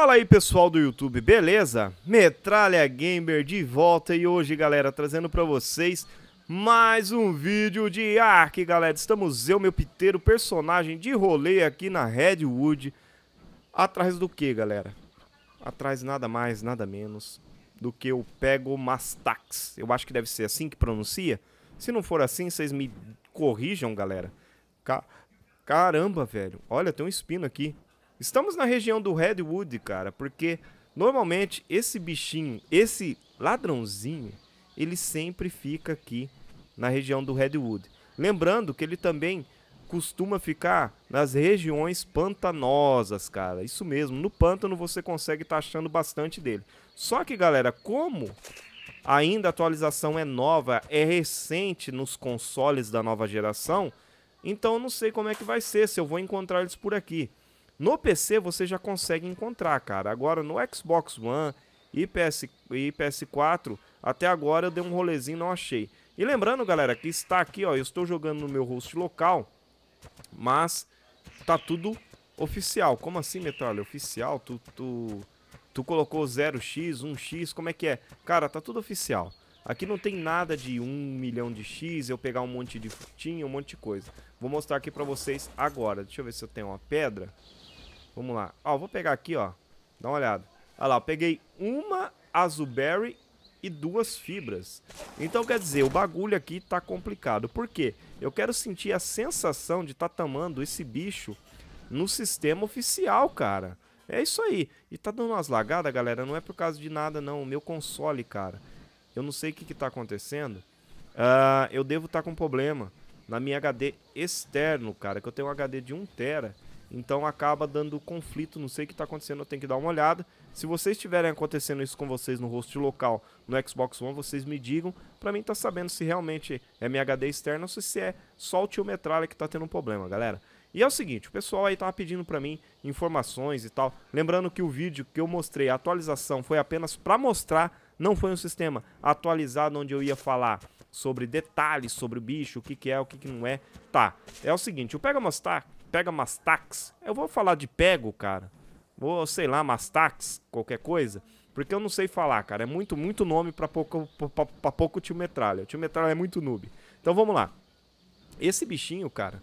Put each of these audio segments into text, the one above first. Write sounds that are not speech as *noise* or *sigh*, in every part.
Fala aí pessoal do YouTube, beleza? Metralha Gamer de volta e hoje galera, trazendo para vocês mais um vídeo de Ark galera Estamos eu, meu piteiro, personagem de rolê aqui na Redwood Atrás do que galera? Atrás nada mais, nada menos do que o Pego Mastax Eu acho que deve ser assim que pronuncia Se não for assim, vocês me corrijam galera Ca Caramba velho, olha tem um espino aqui Estamos na região do Redwood, cara, porque normalmente esse bichinho, esse ladrãozinho, ele sempre fica aqui na região do Redwood. Lembrando que ele também costuma ficar nas regiões pantanosas, cara. Isso mesmo, no pântano você consegue estar tá achando bastante dele. Só que, galera, como ainda a atualização é nova, é recente nos consoles da nova geração, então eu não sei como é que vai ser, se eu vou encontrar eles por aqui. No PC você já consegue encontrar, cara. Agora no Xbox One e, PS, e PS4, até agora eu dei um rolezinho não achei. E lembrando, galera, que está aqui, ó, eu estou jogando no meu host local, mas tá tudo oficial. Como assim, Metralha? Oficial? Tu, tu, tu colocou 0x, 1x, como é que é? Cara, tá tudo oficial. Aqui não tem nada de 1 milhão de X, eu pegar um monte de frutinha, um monte de coisa. Vou mostrar aqui pra vocês agora. Deixa eu ver se eu tenho uma pedra. Vamos lá. Ó, vou pegar aqui, ó. Dá uma olhada. Olha lá, eu peguei uma Azuberry e duas fibras. Então, quer dizer, o bagulho aqui tá complicado. Por quê? Eu quero sentir a sensação de tá tamando esse bicho no sistema oficial, cara. É isso aí. E tá dando umas lagadas, galera. Não é por causa de nada, não. O meu console, cara. Eu não sei o que, que tá acontecendo. Uh, eu devo estar tá com problema na minha HD externo, cara. Que eu tenho um HD de 1TB então acaba dando conflito, não sei o que está acontecendo, eu tenho que dar uma olhada. Se vocês estiverem acontecendo isso com vocês no host local, no Xbox One, vocês me digam para mim estar tá sabendo se realmente é minha HD externa ou se é só o tio Metralha que está tendo um problema, galera. E é o seguinte, o pessoal aí estava pedindo para mim informações e tal. Lembrando que o vídeo que eu mostrei, a atualização, foi apenas para mostrar, não foi um sistema atualizado onde eu ia falar sobre detalhes sobre o bicho, o que, que é, o que, que não é. Tá, é o seguinte, o Pega pega Mastax. Eu vou falar de pego, cara. Vou, sei lá, Mastax, qualquer coisa. Porque eu não sei falar, cara. É muito, muito nome pra pouco, pra, pra pouco tio Metralha. O tio Metralha é muito noob. Então vamos lá. Esse bichinho, cara,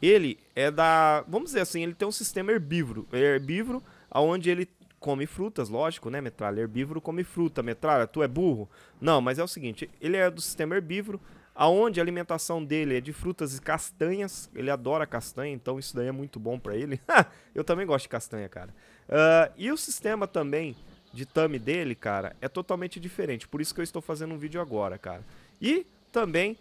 ele é da. Vamos dizer assim, ele tem um sistema herbívoro. Herbívoro, onde ele come frutas, lógico, né, metralha? Herbívoro come fruta, metralha, tu é burro? Não, mas é o seguinte, ele é do sistema herbívoro, aonde a alimentação dele é de frutas e castanhas. Ele adora castanha, então isso daí é muito bom para ele. *laughs* Eu também gosto de castanha, cara. Uh, e o sistema também de thumb dele, cara, é totalmente diferente. Por isso que eu estou fazendo um vídeo agora, cara. E também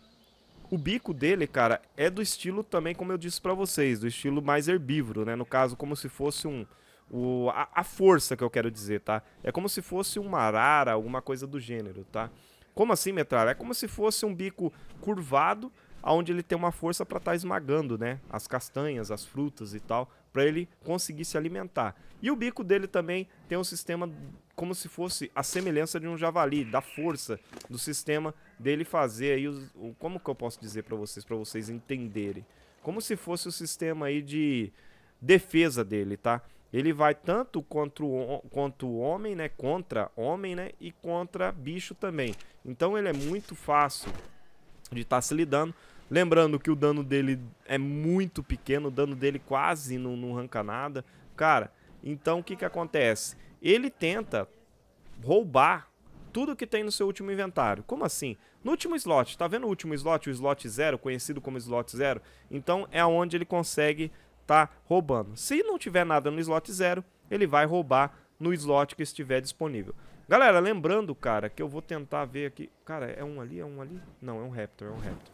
o bico dele, cara, é do estilo também, como eu disse para vocês, do estilo mais herbívoro, né? No caso, como se fosse um... O, a, a força que eu quero dizer, tá? É como se fosse uma arara, alguma coisa do gênero, tá? Como assim, metralha? É como se fosse um bico curvado, onde ele tem uma força para estar tá esmagando, né? As castanhas, as frutas e tal, para ele conseguir se alimentar. E o bico dele também tem um sistema como se fosse a semelhança de um javali, da força do sistema dele fazer aí os, como que eu posso dizer para vocês, para vocês entenderem. Como se fosse o sistema aí de defesa dele, tá? Ele vai tanto contra o, contra o homem, né? Contra homem, né? E contra bicho também. Então ele é muito fácil de estar tá se lidando. Lembrando que o dano dele é muito pequeno, o dano dele quase não, não arranca nada. Cara, então o que, que acontece? Ele tenta roubar tudo que tem no seu último inventário. Como assim? No último slot, tá vendo o último slot, o slot 0, conhecido como slot 0? Então é onde ele consegue está roubando. Se não tiver nada no slot zero, ele vai roubar no slot que estiver disponível. Galera, lembrando, cara, que eu vou tentar ver aqui... Cara, é um ali, é um ali? Não, é um Raptor, é um Raptor.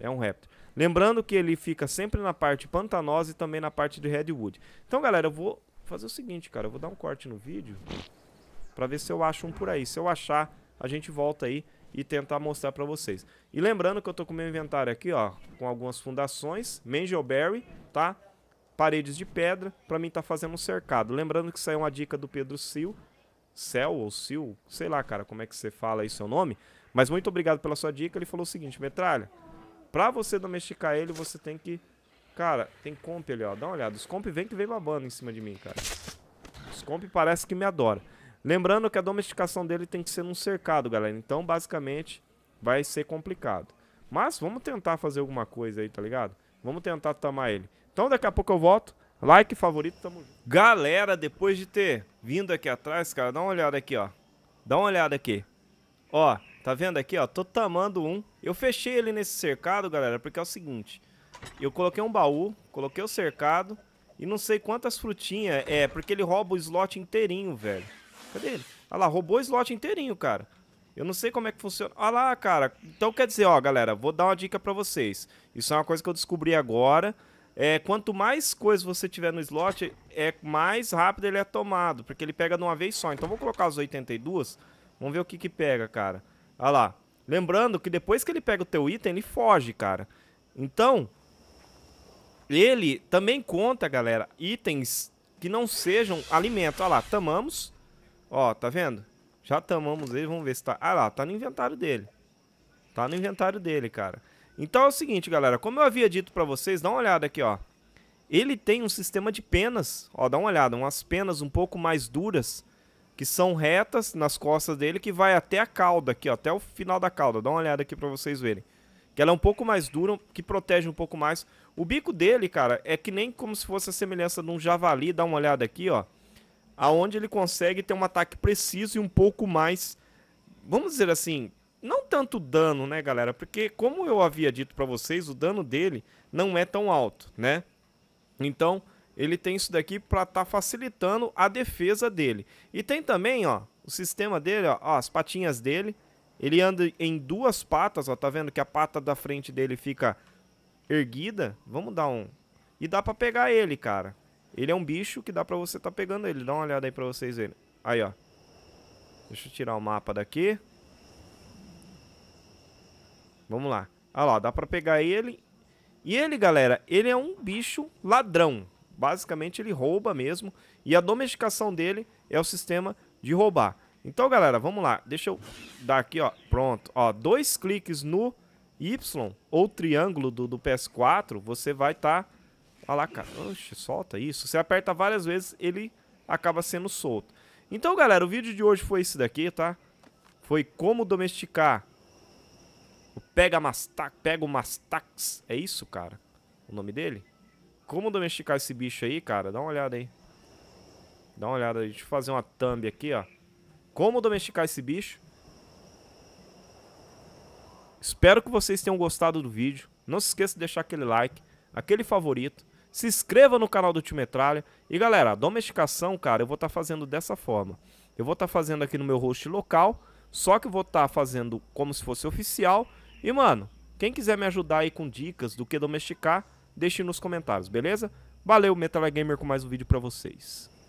É um Raptor. Lembrando que ele fica sempre na parte pantanosa e também na parte de Redwood. Então, galera, eu vou fazer o seguinte, cara. Eu vou dar um corte no vídeo pra ver se eu acho um por aí. Se eu achar, a gente volta aí e tentar mostrar pra vocês. E lembrando que eu tô com o meu inventário aqui, ó, com algumas fundações, Mangelberry, tá? paredes de pedra, para mim tá fazendo um cercado. Lembrando que saiu uma dica do Pedro Sil, Cel ou Sil, sei lá, cara, como é que você fala aí seu nome, mas muito obrigado pela sua dica. Ele falou o seguinte, metralha, pra você domesticar ele, você tem que Cara, tem comp ali, ó. Dá uma olhada. Os comp vem que vem babando em cima de mim, cara. Os comp parece que me adora. Lembrando que a domesticação dele tem que ser num cercado, galera. Então, basicamente, vai ser complicado. Mas vamos tentar fazer alguma coisa aí, tá ligado? Vamos tentar tamar ele. Então daqui a pouco eu volto. Like, favorito, tamo junto. Galera, depois de ter vindo aqui atrás, cara, dá uma olhada aqui, ó. Dá uma olhada aqui. Ó, tá vendo aqui, ó? Tô tamando um. Eu fechei ele nesse cercado, galera, porque é o seguinte. Eu coloquei um baú, coloquei o cercado e não sei quantas frutinhas é, porque ele rouba o slot inteirinho, velho. Cadê ele? Olha lá, roubou o slot inteirinho, cara. Eu não sei como é que funciona. Olha lá, cara. Então quer dizer, ó, galera, vou dar uma dica pra vocês. Isso é uma coisa que eu descobri agora. É, quanto mais coisas você tiver no slot, é mais rápido ele é tomado, porque ele pega de uma vez só. Então vou colocar os 82, vamos ver o que que pega, cara. Olha lá. Lembrando que depois que ele pega o teu item, ele foge, cara. Então, ele também conta, galera, itens que não sejam alimento. Olha lá, tamamos. Ó, tá vendo? Já tamamos ele, vamos ver se tá... Ah lá, tá no inventário dele. Tá no inventário dele, cara. Então é o seguinte, galera, como eu havia dito para vocês, dá uma olhada aqui, ó. Ele tem um sistema de penas, ó, dá uma olhada, umas penas um pouco mais duras, que são retas nas costas dele, que vai até a cauda aqui, ó, até o final da cauda. Dá uma olhada aqui para vocês verem. Que ela é um pouco mais dura, que protege um pouco mais. O bico dele, cara, é que nem como se fosse a semelhança de um javali, dá uma olhada aqui, ó. Aonde ele consegue ter um ataque preciso e um pouco mais, vamos dizer assim, não tanto dano, né, galera? Porque como eu havia dito para vocês, o dano dele não é tão alto, né? Então, ele tem isso daqui para estar tá facilitando a defesa dele. E tem também, ó, o sistema dele, ó, ó, as patinhas dele. Ele anda em duas patas, ó, tá vendo que a pata da frente dele fica erguida? Vamos dar um... E dá para pegar ele, cara. Ele é um bicho que dá para você tá pegando ele. Dá uma olhada aí para vocês verem. Aí, ó. Deixa eu tirar o mapa daqui. Vamos lá. Olha lá, dá pra pegar ele. E ele, galera, ele é um bicho ladrão. Basicamente, ele rouba mesmo. E a domesticação dele é o sistema de roubar. Então, galera, vamos lá. Deixa eu dar aqui, ó. Pronto. Ó, dois cliques no Y ou triângulo do, do PS4, você vai estar... Tá... Olha lá, cara. Oxe, solta isso. Você aperta várias vezes, ele acaba sendo solto. Então, galera, o vídeo de hoje foi esse daqui, tá? Foi como domesticar Pega Mastax, pega o Mastax. É isso, cara? O nome dele? Como domesticar esse bicho aí, cara? Dá uma olhada aí. Dá uma olhada aí. Deixa eu fazer uma thumb aqui, ó. Como domesticar esse bicho? Espero que vocês tenham gostado do vídeo. Não se esqueça de deixar aquele like, aquele favorito. Se inscreva no canal do Tio Metralha. E galera, a domesticação, cara, eu vou estar tá fazendo dessa forma. Eu vou estar tá fazendo aqui no meu host local, só que vou estar tá fazendo como se fosse oficial e, mano, quem quiser me ajudar aí com dicas do que domesticar, deixe nos comentários, beleza? Valeu, Metal Gamer, com mais um vídeo pra vocês.